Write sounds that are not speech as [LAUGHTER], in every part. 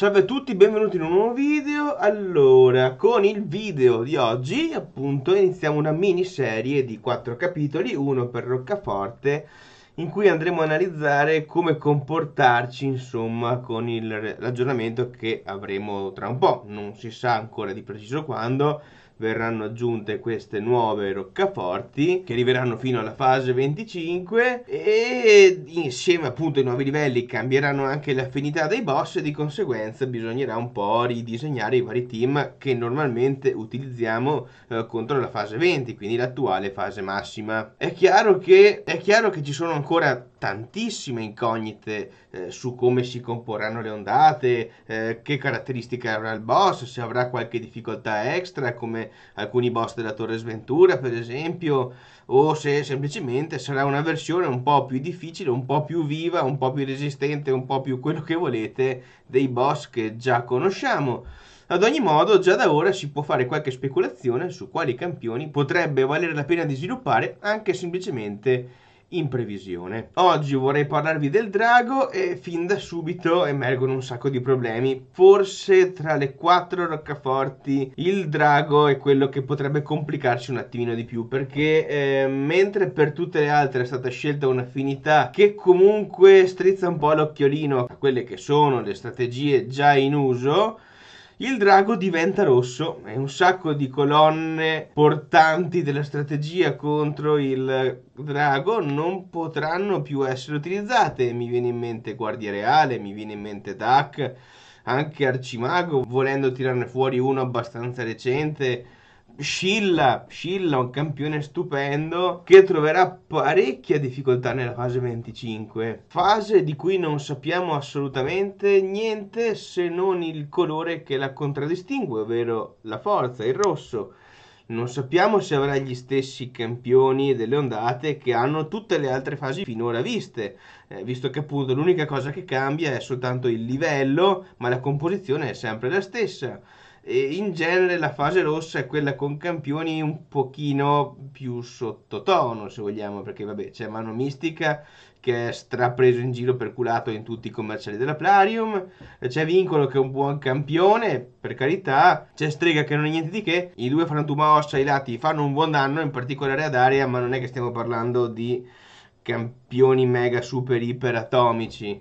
Salve a tutti, benvenuti in un nuovo video. Allora, con il video di oggi, appunto, iniziamo una miniserie di quattro capitoli, uno per Roccaforte, in cui andremo a analizzare come comportarci, insomma, con l'aggiornamento che avremo tra un po'. Non si sa ancora di preciso quando, verranno aggiunte queste nuove roccaforti che arriveranno fino alla fase 25 e insieme appunto ai nuovi livelli cambieranno anche le affinità dei boss e di conseguenza bisognerà un po' ridisegnare i vari team che normalmente utilizziamo eh, contro la fase 20 quindi l'attuale fase massima è chiaro che, è chiaro che ci sono ancora tantissime incognite eh, su come si comporranno le ondate eh, che caratteristiche avrà il boss se avrà qualche difficoltà extra come alcuni boss della Torre Sventura, per esempio, o se semplicemente sarà una versione un po' più difficile, un po' più viva, un po' più resistente, un po' più quello che volete dei boss che già conosciamo. Ad ogni modo, già da ora si può fare qualche speculazione su quali campioni potrebbe valere la pena di sviluppare anche semplicemente in previsione. Oggi vorrei parlarvi del drago e fin da subito emergono un sacco di problemi. Forse tra le quattro roccaforti il drago è quello che potrebbe complicarci un attimino di più perché eh, mentre per tutte le altre è stata scelta un'affinità che comunque strizza un po' l'occhiolino a quelle che sono le strategie già in uso, il drago diventa rosso e un sacco di colonne portanti della strategia contro il drago non potranno più essere utilizzate. Mi viene in mente Guardia Reale, mi viene in mente DAC, anche Arcimago, volendo tirarne fuori uno abbastanza recente Scilla, Scilla un campione stupendo che troverà parecchia difficoltà nella fase 25, fase di cui non sappiamo assolutamente niente se non il colore che la contraddistingue, ovvero la forza, il rosso. Non sappiamo se avrà gli stessi campioni delle ondate che hanno tutte le altre fasi finora viste, eh, visto che appunto l'unica cosa che cambia è soltanto il livello, ma la composizione è sempre la stessa in genere la fase rossa è quella con campioni un pochino più sottotono, se vogliamo, perché vabbè, c'è Mano Mistica che è strapreso in giro per culato in tutti i commerciali della Plarium, c'è Vincolo che è un buon campione, per carità, c'è Strega che non è niente di che, i due Frantuma Ossa ai lati fanno un buon danno, in particolare ad Aria, ma non è che stiamo parlando di campioni mega super iper atomici.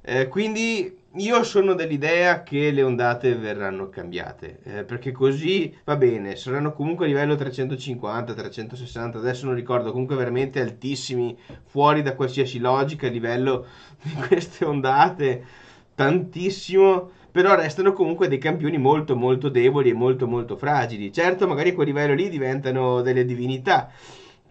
Eh, quindi io sono dell'idea che le ondate verranno cambiate, eh, perché così va bene, saranno comunque a livello 350, 360, adesso non ricordo, comunque veramente altissimi, fuori da qualsiasi logica a livello [LAUGHS] di queste ondate, tantissimo, però restano comunque dei campioni molto molto deboli e molto molto fragili. Certo, magari a quel livello lì diventano delle divinità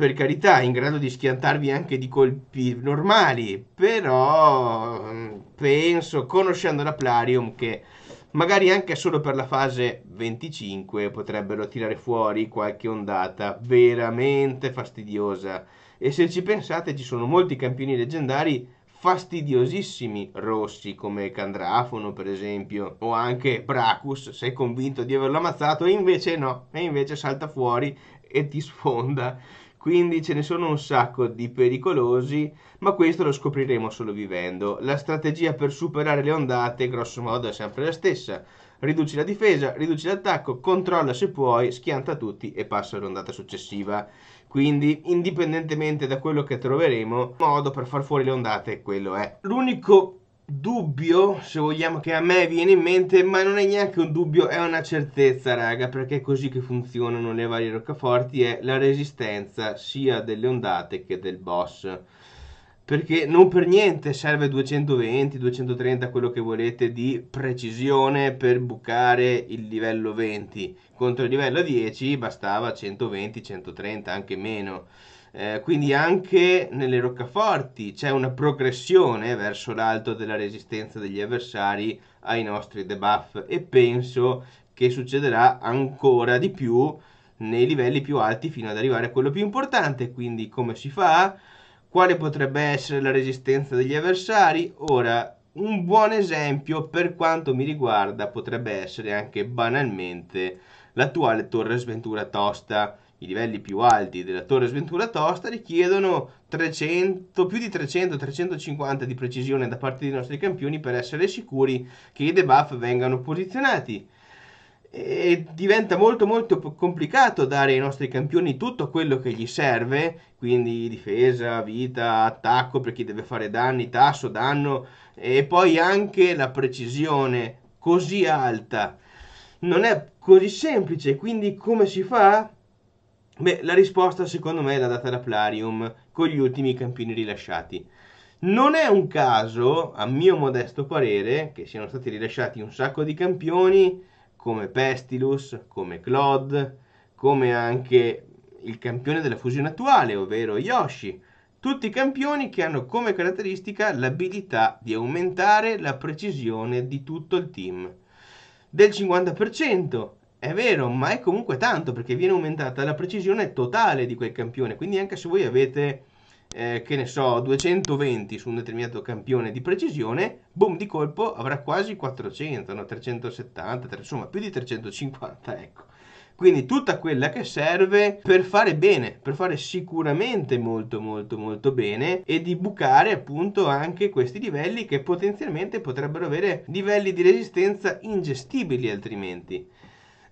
per carità, in grado di schiantarvi anche di colpi normali, però mm, penso, conoscendo la Plarium, che magari anche solo per la fase 25 potrebbero tirare fuori qualche ondata veramente fastidiosa. E se ci pensate, ci sono molti campioni leggendari fastidiosissimi rossi come Candrafono per esempio o anche Bracus sei convinto di averlo ammazzato e invece no e invece salta fuori e ti sfonda quindi ce ne sono un sacco di pericolosi, ma questo lo scopriremo solo vivendo. La strategia per superare le ondate, grosso modo, è sempre la stessa. Riduci la difesa, riduci l'attacco, controlla se puoi, schianta tutti e passa all'ondata successiva. Quindi, indipendentemente da quello che troveremo, modo per far fuori le ondate, quello è. L'unico dubbio, se vogliamo, che a me viene in mente, ma non è neanche un dubbio, è una certezza, raga, perché è così che funzionano le varie roccaforti, è la resistenza sia delle ondate che del boss. Perché non per niente serve 220, 230, quello che volete di precisione per bucare il livello 20. Contro il livello 10 bastava 120, 130, anche meno. Eh, quindi anche nelle roccaforti c'è una progressione verso l'alto della resistenza degli avversari ai nostri debuff e penso che succederà ancora di più nei livelli più alti fino ad arrivare a quello più importante. Quindi come si fa? Quale potrebbe essere la resistenza degli avversari? Ora, un buon esempio per quanto mi riguarda potrebbe essere anche banalmente l'attuale Torre Sventura Tosta i livelli più alti della Torre Sventura Tosta richiedono 300, più di 300-350 di precisione da parte dei nostri campioni per essere sicuri che i debuff vengano posizionati. E diventa molto molto complicato dare ai nostri campioni tutto quello che gli serve, quindi difesa, vita, attacco per chi deve fare danni, tasso, danno e poi anche la precisione così alta. Non è così semplice, quindi come si fa? Beh, la risposta secondo me è la data da Plarium con gli ultimi campioni rilasciati. Non è un caso, a mio modesto parere, che siano stati rilasciati un sacco di campioni come Pestilus, come Claude, come anche il campione della fusione attuale, ovvero Yoshi. Tutti campioni che hanno come caratteristica l'abilità di aumentare la precisione di tutto il team del 50%. È vero, ma è comunque tanto perché viene aumentata la precisione totale di quel campione. Quindi anche se voi avete, eh, che ne so, 220 su un determinato campione di precisione, boom, di colpo avrà quasi 400, no? 370, 3, insomma più di 350, ecco. Quindi tutta quella che serve per fare bene, per fare sicuramente molto molto molto bene e di bucare appunto anche questi livelli che potenzialmente potrebbero avere livelli di resistenza ingestibili altrimenti.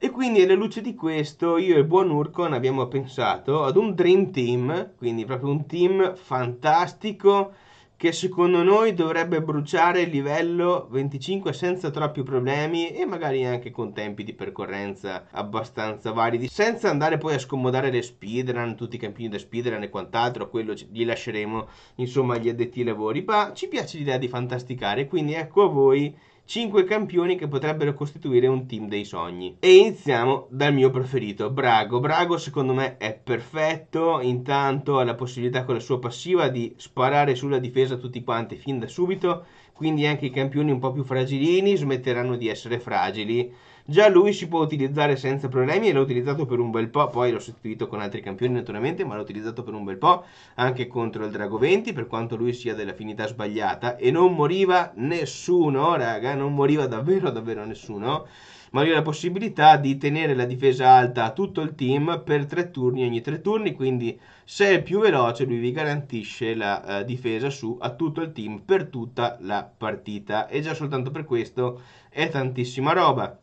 E quindi alla luce di questo io e il buon Urcon abbiamo pensato ad un Dream Team, quindi proprio un team fantastico che secondo noi dovrebbe bruciare il livello 25 senza troppi problemi e magari anche con tempi di percorrenza abbastanza validi, senza andare poi a scomodare le speedrun, tutti i campioni da speedrun e quant'altro, quello gli lasceremo insomma agli addetti ai lavori, ma ci piace l'idea di fantasticare, quindi ecco a voi 5 campioni che potrebbero costituire un team dei sogni. E iniziamo dal mio preferito, Brago. Brago secondo me è perfetto, intanto ha la possibilità con la sua passiva di sparare sulla difesa tutti quanti fin da subito, quindi anche i campioni un po' più fragilini smetteranno di essere fragili Già lui si può utilizzare senza problemi e l'ho utilizzato per un bel po', poi l'ho sostituito con altri campioni naturalmente, ma l'ho utilizzato per un bel po' anche contro il Drago 20, per quanto lui sia dell'affinità sbagliata e non moriva nessuno, raga, non moriva davvero davvero nessuno ma io ho la possibilità di tenere la difesa alta a tutto il team per tre turni ogni tre turni, quindi se è più veloce lui vi garantisce la uh, difesa su a tutto il team per tutta la partita e già soltanto per questo è tantissima roba.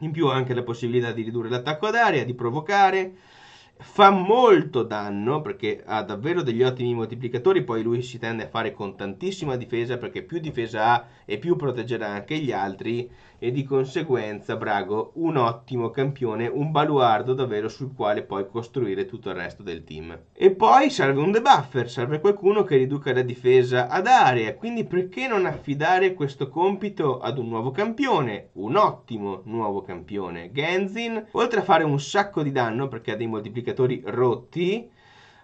In più ha anche la possibilità di ridurre l'attacco ad aria, di provocare, fa molto danno perché ha davvero degli ottimi moltiplicatori, poi lui si tende a fare con tantissima difesa perché più difesa ha e più proteggerà anche gli altri e di conseguenza Brago un ottimo campione, un baluardo davvero sul quale poi costruire tutto il resto del team. E poi serve un debuffer, serve qualcuno che riduca la difesa ad area, quindi perché non affidare questo compito ad un nuovo campione, un ottimo nuovo campione, Genzin, oltre a fare un sacco di danno perché ha dei moltiplicatori amplificatori rotti,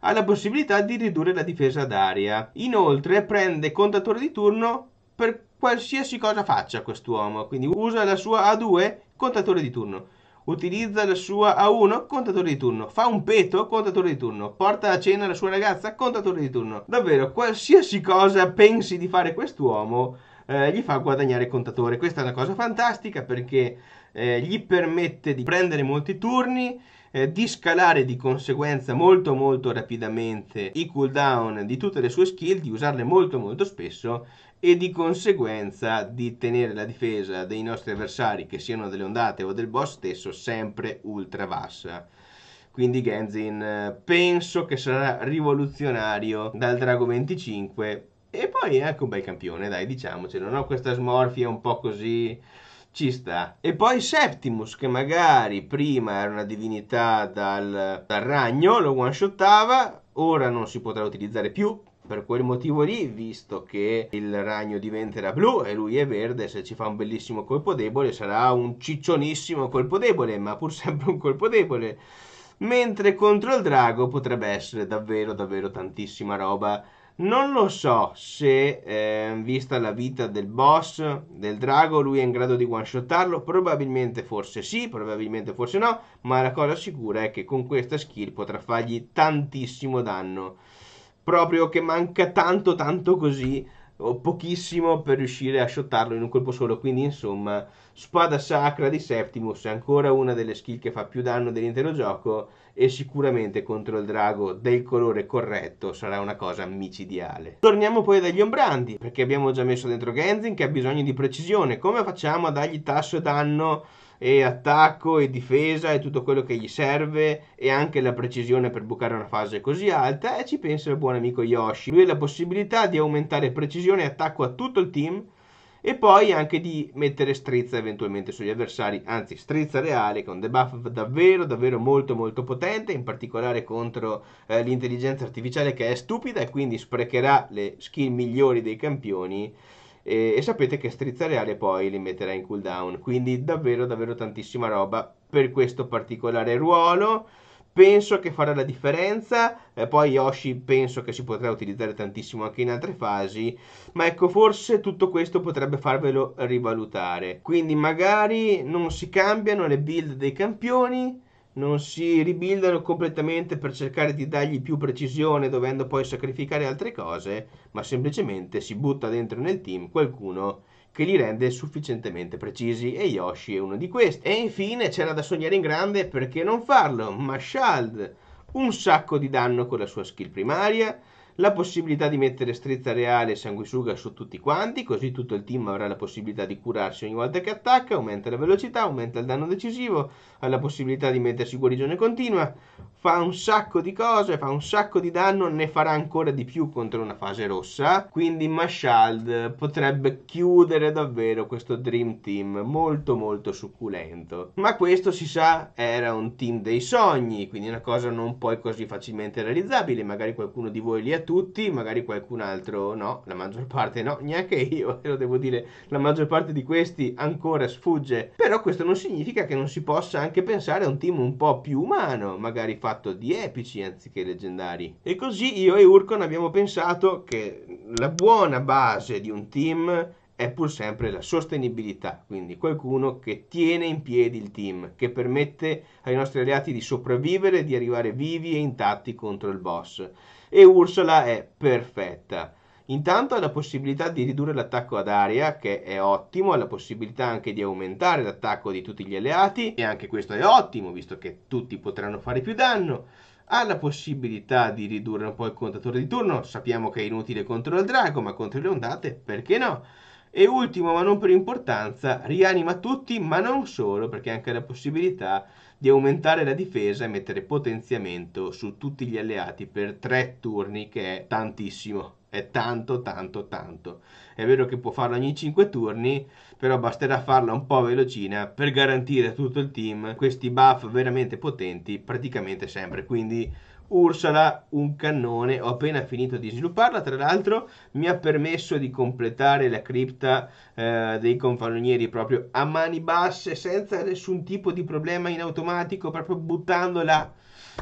ha la possibilità di ridurre la difesa d'aria. Inoltre prende contatore di turno per qualsiasi cosa faccia quest'uomo, quindi usa la sua A2 contatore di turno, utilizza la sua A1 contatore di turno, fa un petto contatore di turno, porta a cena la sua ragazza contatore di turno. Davvero, qualsiasi cosa pensi di fare quest'uomo eh, gli fa guadagnare contatore. Questa è una cosa fantastica perché eh, gli permette di prendere molti turni eh, di scalare di conseguenza molto molto rapidamente i cooldown di tutte le sue skill, di usarle molto molto spesso e di conseguenza di tenere la difesa dei nostri avversari, che siano delle ondate o del boss stesso, sempre ultra bassa. Quindi Genzin penso che sarà rivoluzionario dal Drago 25 e poi è ecco, anche un bel campione, dai, diciamocelo, no? Questa smorfia un po' così ci sta. E poi Septimus, che magari prima era una divinità dal, dal ragno, lo one-shottava, ora non si potrà utilizzare più per quel motivo lì, visto che il ragno diventerà blu e lui è verde, se ci fa un bellissimo colpo debole sarà un ciccionissimo colpo debole, ma pur sempre un colpo debole. Mentre contro il drago potrebbe essere davvero davvero tantissima roba. Non lo so se, eh, vista la vita del boss, del drago, lui è in grado di one shotarlo Probabilmente forse sì, probabilmente forse no, ma la cosa sicura è che con questa skill potrà fargli tantissimo danno. Proprio che manca tanto tanto così o pochissimo per riuscire a shottarlo in un colpo solo. Quindi, insomma, spada sacra di Septimus è ancora una delle skill che fa più danno dell'intero gioco. E sicuramente contro il drago del colore corretto sarà una cosa micidiale. Torniamo poi dagli ombrandi, perché abbiamo già messo dentro Genzin che ha bisogno di precisione. Come facciamo a dargli tasso danno? e attacco e difesa e tutto quello che gli serve e anche la precisione per bucare una fase così alta e ci pensa il buon amico Yoshi. Lui ha la possibilità di aumentare precisione e attacco a tutto il team e poi anche di mettere strizza eventualmente sugli avversari, anzi strizza reale con debuff davvero davvero molto molto potente, in particolare contro eh, l'intelligenza artificiale che è stupida e quindi sprecherà le skill migliori dei campioni e, e sapete che strizza reale poi li metterà in cooldown, quindi davvero davvero tantissima roba per questo particolare ruolo penso che farà la differenza. Eh, poi Yoshi penso che si potrà utilizzare tantissimo anche in altre fasi. Ma ecco, forse tutto questo potrebbe farvelo rivalutare. Quindi magari non si cambiano le build dei campioni non si ribuildano completamente per cercare di dargli più precisione dovendo poi sacrificare altre cose, ma semplicemente si butta dentro nel team qualcuno che li rende sufficientemente precisi e Yoshi è uno di questi. E infine c'era da sognare in grande perché non farlo, ma Mashald, un sacco di danno con la sua skill primaria, la possibilità di mettere strezza reale e sanguisuga su tutti quanti, così tutto il team avrà la possibilità di curarsi ogni volta che attacca, aumenta la velocità, aumenta il danno decisivo, ha la possibilità di mettersi guarigione continua, fa un sacco di cose, fa un sacco di danno, ne farà ancora di più contro una fase rossa, quindi Mashald potrebbe chiudere davvero questo Dream Team molto molto succulento. Ma questo si sa era un team dei sogni, quindi una cosa non poi così facilmente realizzabile, magari qualcuno di voi li ha tutti, magari qualcun altro no, la maggior parte no, neanche io, lo [LAUGHS] devo dire, la maggior parte di questi ancora sfugge. Però questo non significa che non si possa anche pensare a un team un po' più umano, magari fatto di epici anziché leggendari. E così io e Urcon abbiamo pensato che la buona base di un team è pur sempre la sostenibilità, quindi qualcuno che tiene in piedi il team, che permette ai nostri alleati di sopravvivere, di arrivare vivi e intatti contro il boss e Ursula è perfetta. Intanto ha la possibilità di ridurre l'attacco ad aria, che è ottimo, ha la possibilità anche di aumentare l'attacco di tutti gli alleati, e anche questo è ottimo, visto che tutti potranno fare più danno. Ha la possibilità di ridurre un po' il contatore di turno, sappiamo che è inutile contro il drago, ma contro le ondate, perché no? E ultimo, ma non per importanza, rianima tutti, ma non solo, perché anche la possibilità di aumentare la difesa e mettere potenziamento su tutti gli alleati per tre turni che è tantissimo. È tanto, tanto, tanto. È vero che può farlo ogni 5 turni, però basterà farla un po' velocina per garantire a tutto il team questi buff veramente potenti praticamente sempre. Quindi Ursula un cannone, ho appena finito di svilupparla, tra l'altro mi ha permesso di completare la cripta eh, dei confalonieri proprio a mani basse senza nessun tipo di problema in automatico, proprio buttandola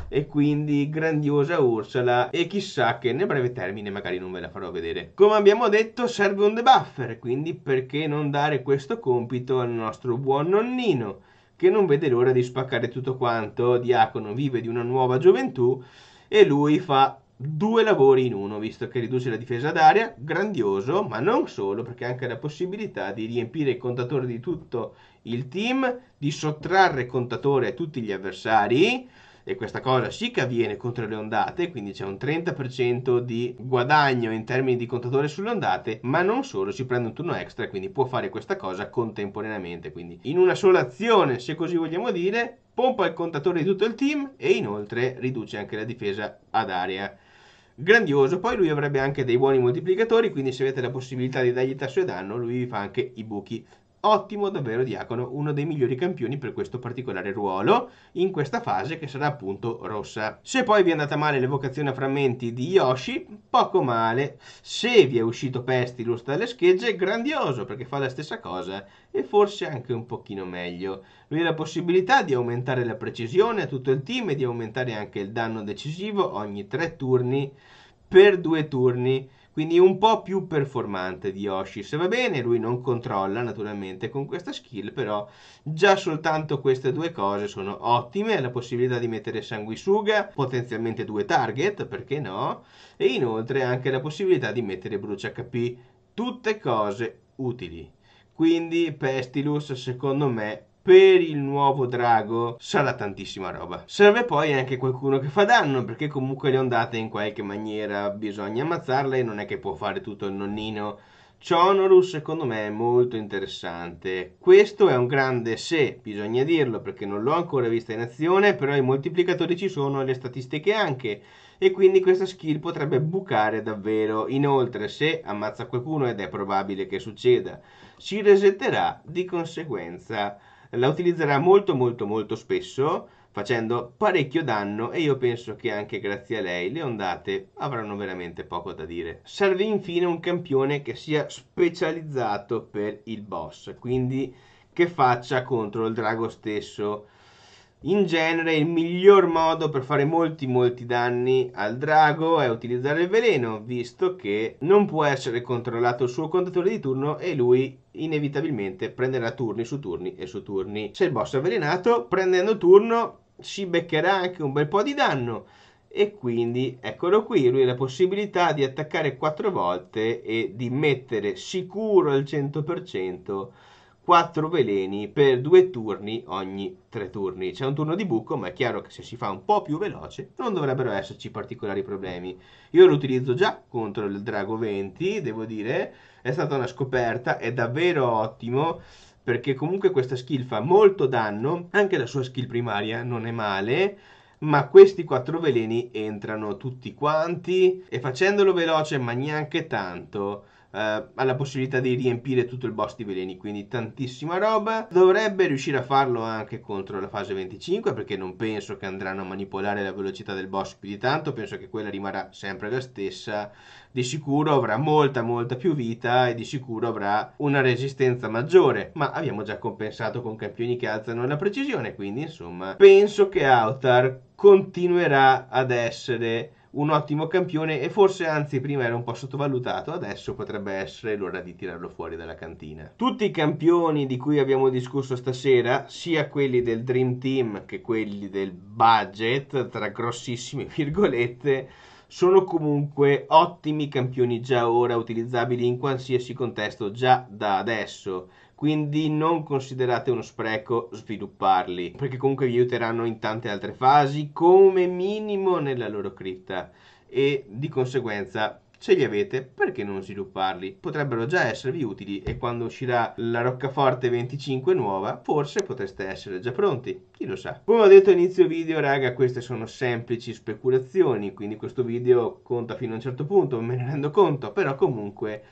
e quindi grandiosa Ursula e chissà che nel breve termine magari non ve la farò vedere. Come abbiamo detto serve un debuffer, quindi perché non dare questo compito al nostro buon nonnino? che non vede l'ora di spaccare tutto quanto, Diacono vive di una nuova gioventù e lui fa due lavori in uno, visto che riduce la difesa d'aria, grandioso, ma non solo, perché ha anche la possibilità di riempire il contatore di tutto il team, di sottrarre contatore a tutti gli avversari, e questa cosa sì che avviene contro le ondate, quindi c'è un 30% di guadagno in termini di contatore sulle ondate, ma non solo, si prende un turno extra, quindi può fare questa cosa contemporaneamente, quindi in una sola azione, se così vogliamo dire, pompa il contatore di tutto il team e inoltre riduce anche la difesa ad aria grandioso. Poi lui avrebbe anche dei buoni moltiplicatori, quindi se avete la possibilità di dargli tasso e danno, lui vi fa anche i buchi. Ottimo davvero Diacono, uno dei migliori campioni per questo particolare ruolo in questa fase che sarà appunto rossa. Se poi vi è andata male l'evocazione a frammenti di Yoshi, poco male. Se vi è uscito Pestilus dalle schegge, grandioso perché fa la stessa cosa e forse anche un pochino meglio. Lui ha la possibilità di aumentare la precisione a tutto il team e di aumentare anche il danno decisivo ogni tre turni per due turni quindi un po' più performante di Yoshi. Se va bene, lui non controlla naturalmente con questa skill, però già soltanto queste due cose sono ottime, la possibilità di mettere sanguisuga, potenzialmente due target, perché no, e inoltre anche la possibilità di mettere brucia HP, tutte cose utili. Quindi Pestilus secondo me per il nuovo drago sarà tantissima roba. Serve poi anche qualcuno che fa danno, perché comunque le ondate in qualche maniera bisogna ammazzarle e non è che può fare tutto il nonnino. Chonoru secondo me è molto interessante. Questo è un grande se, bisogna dirlo, perché non l'ho ancora vista in azione, però i moltiplicatori ci sono e le statistiche anche. E quindi questa skill potrebbe bucare davvero. Inoltre, se ammazza qualcuno ed è probabile che succeda, si resetterà di conseguenza la utilizzerà molto molto molto spesso facendo parecchio danno e io penso che anche grazie a lei le ondate avranno veramente poco da dire. Serve infine un campione che sia specializzato per il boss, quindi che faccia contro il drago stesso in genere il miglior modo per fare molti molti danni al drago è utilizzare il veleno, visto che non può essere controllato il suo contatore di turno e lui inevitabilmente prenderà turni su turni e su turni. Se il boss è avvelenato, prendendo turno si beccherà anche un bel po' di danno e quindi eccolo qui, lui ha la possibilità di attaccare 4 volte e di mettere sicuro al 100% 4 veleni per 2 turni ogni 3 turni. C'è un turno di buco, ma è chiaro che se si fa un po' più veloce non dovrebbero esserci particolari problemi. Io lo utilizzo già contro il Drago 20, devo dire, è stata una scoperta, è davvero ottimo perché comunque questa skill fa molto danno, anche la sua skill primaria non è male ma questi quattro veleni entrano tutti quanti e facendolo veloce ma neanche tanto eh, ha la possibilità di riempire tutto il boss di veleni, quindi tantissima roba. Dovrebbe riuscire a farlo anche contro la fase 25, perché non penso che andranno a manipolare la velocità del boss più di tanto, penso che quella rimarrà sempre la stessa. Di sicuro avrà molta molta più vita e di sicuro avrà una resistenza maggiore, ma abbiamo già compensato con campioni che alzano la precisione, quindi insomma penso che Autar continuerà ad essere un ottimo campione e forse anzi prima era un po' sottovalutato, adesso potrebbe essere l'ora di tirarlo fuori dalla cantina. Tutti i campioni di cui abbiamo discusso stasera, sia quelli del Dream Team che quelli del budget, tra grossissime virgolette, sono comunque ottimi campioni già ora utilizzabili in qualsiasi contesto già da adesso quindi non considerate uno spreco svilupparli, perché comunque vi aiuteranno in tante altre fasi, come minimo nella loro cripta, e di conseguenza se li avete, perché non svilupparli? Potrebbero già esservi utili e quando uscirà la roccaforte 25 nuova, forse potreste essere già pronti, chi lo sa. Come ho detto all'inizio video, raga, queste sono semplici speculazioni, quindi questo video conta fino a un certo punto, me ne rendo conto, però comunque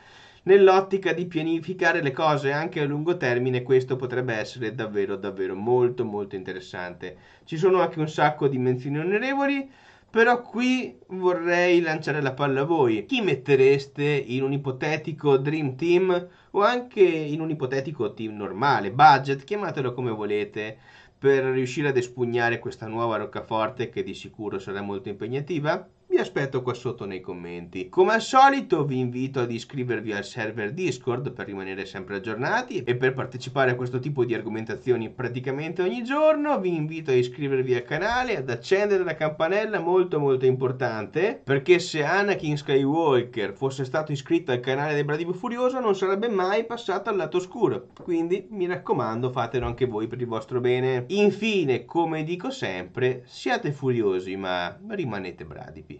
nell'ottica di pianificare le cose anche a lungo termine questo potrebbe essere davvero davvero molto molto interessante ci sono anche un sacco di menzioni onorevoli però qui vorrei lanciare la palla a voi chi mettereste in un ipotetico dream team o anche in un ipotetico team normale budget chiamatelo come volete per riuscire ad espugnare questa nuova roccaforte che di sicuro sarà molto impegnativa vi aspetto qua sotto nei commenti. Come al solito vi invito ad iscrivervi al server Discord per rimanere sempre aggiornati e per partecipare a questo tipo di argomentazioni praticamente ogni giorno. Vi invito a iscrivervi al canale, ad accendere la campanella, molto molto importante, perché se Anakin Skywalker fosse stato iscritto al canale dei Bradivo Furioso non sarebbe mai passato al lato oscuro. Quindi mi raccomando fatelo anche voi per il vostro bene. Infine, come dico sempre, siate furiosi ma rimanete bradipi.